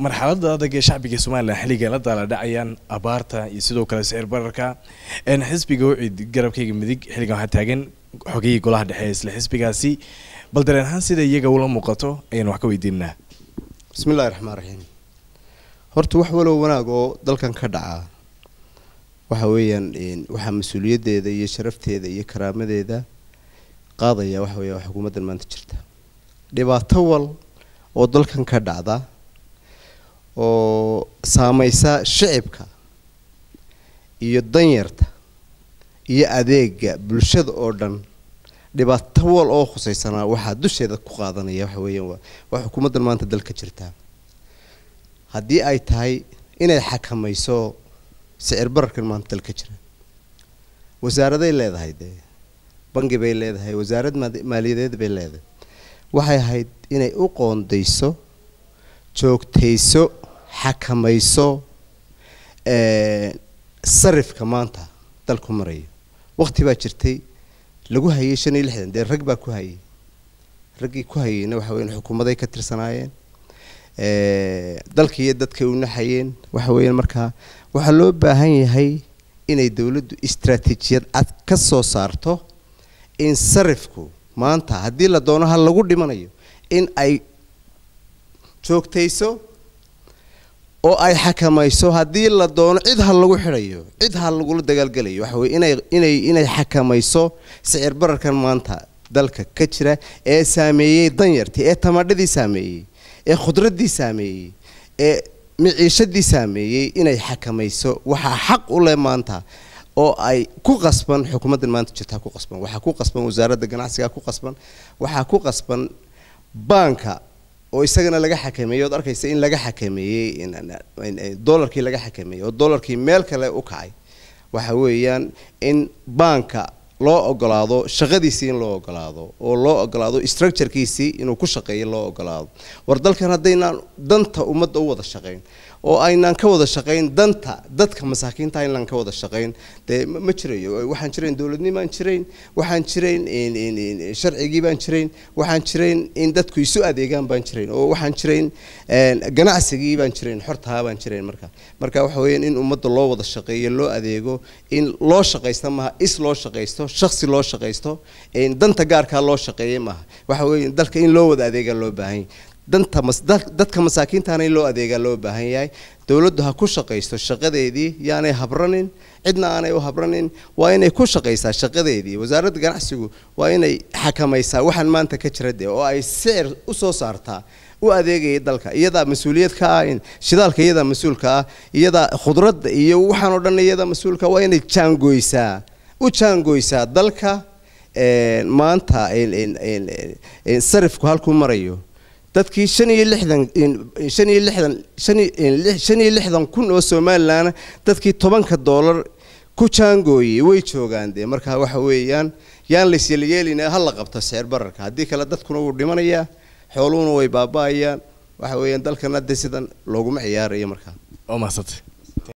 marxalada adag ee shacbiga somalilan xilliga la daala dhacayaan abaarta iyo sidoo kale sicir bararka xisbiga wicid garabkayga midig xilligan waxaa taagan xogayii golaha dhexe isla xisbigaasi bal dareen ahaan sida iyaga ula muuqato ayaan wax ka weydiinanaa bismi illahi raxmaan raxiim horta wax walow wanaag oo dalkan ka dhaca waxa weeyaan waxaa mas-uuliyaddeeda iyo sharafteeda iyo karaamadeeda qaadaya waxa weya xukuumaddan maanta jirta dhibaato wal oo dalkan ka dhacda oo saamaysa shicibka iyo danyarta iyo adeega bulshada oo dhan dhibaato wal oo khusaysanaa waxaa dusheeda ku qaadanaya waxa weeyaan waa xukuumaddan maanta dalka jirtaa haddii ay tahay inay xakamayso sicir bararkan maanta dalka jira wasaaraday leedahay dee bangi bay leedahay wasaarad maaliyadeed bay leedahay waxay ahayd inay u qoondayso joogtayso xakamayso sarifka maanta dalku marayo waqti baa jirtay lagu hayay shan iyo lixdan dee rag baa ku hayay raggii ku hayayna waxa weyan xukuumaday ka tirsanaayeen dalkii dadkay una hayeen waxa weyaan markaa waxaa loo baahan yahay inay dowladdu istraatiijiyad cad ka soo saarto in sarifku maanta haddii la doono ha lagu dhimanayo in ay joogtayso oo ay xakamayso haddii la doono cid ha lagu xidhayo cid ha lagula dagaalgelayo waxa weye inay inay inay xakamayso sicir bararkan maanta dalka ka jira ee saameeyey danyartii ee tamaadhadii saameeyey ee khudradii saameeyey ee miciishadii saameeyey inay xakamayso waxaa xaq u leh maanta oo ay ku qasban xukuumaddan maanta jirtaa ku qasban waxaa ku qasban wasaaradda ganacsiga ku qasban waxaa ku qasban baanka oo isagana laga xakameeyey ood arkaysa in laga xakameeyey dolarkii laga xakameeyey oo dolarkii meel kale u kacay waxa weeyaan in baanka loo ogolaado shaqadiisii in loo ogolaado oo loo ogolaado structurekiisii inuu ku shaqeeyo loo ogolaado war dalkan haddaynaan danta ummadda u wada shaqayn oo aynaan ka wada shaqayn danta dadka masaakiinta inaan ka wada shaqayn dee ma jirayo waxaan jirayn dowladnimaan jirayn waxaan jirayn eh, eh, eh, sharcigii baan jirayn waxaan jirayn in dadku isu adeegaan baan jirayn oo waxaan jirayn ganacsigii baan jirayn xortaa baan jirayn marka marka waxa weeyaan in ummadda loo wada shaqeeyo loo adeego in loo shaqaysta maaha is loo shaqaysto shaksi loo shaqaysto danta gaarkaa loo shaqeeya maaha waxa weeya dalka in loo wada adeega loo baahan danta dadka masaakiintaana in loo adeegaa loo baahan yahay dowladdu ha ku shaqayso shaqadeedii yaanay habranin cidna aanay u habranin waa inay ku shaqaysaa shaqadeedii wasaaradda ganacsigu waa inay xakamaysaa waxaan maanta ka jira dee oo ay sicir usoo saartaa u adeegaya dalka iyadaa mas-uuliyad ka ah shidaalka iyadaa mas-uulka ah iyadaa khudradda iyo waxaan oo dhan iyadaa mas-uulka waa inay jaangoysaa u jaangoysaa dalka maanta sarifku halkuu marayo dadkii shan iyo lixdan shan iyo lixdan shan iyo lixdan kun oo somalilanna dadkii tobanka dollar ku jaangooyey way joogaan dee markaa waxa weeyaan yaan la isyelayeelina ha la qabto seer bararka haddii kale dadkuna wuu dhimanayaa xooluhuna way baaba-ayaan waxa weeyaan dalkana de sidan looguma ciyaarayo markaa oo mahasante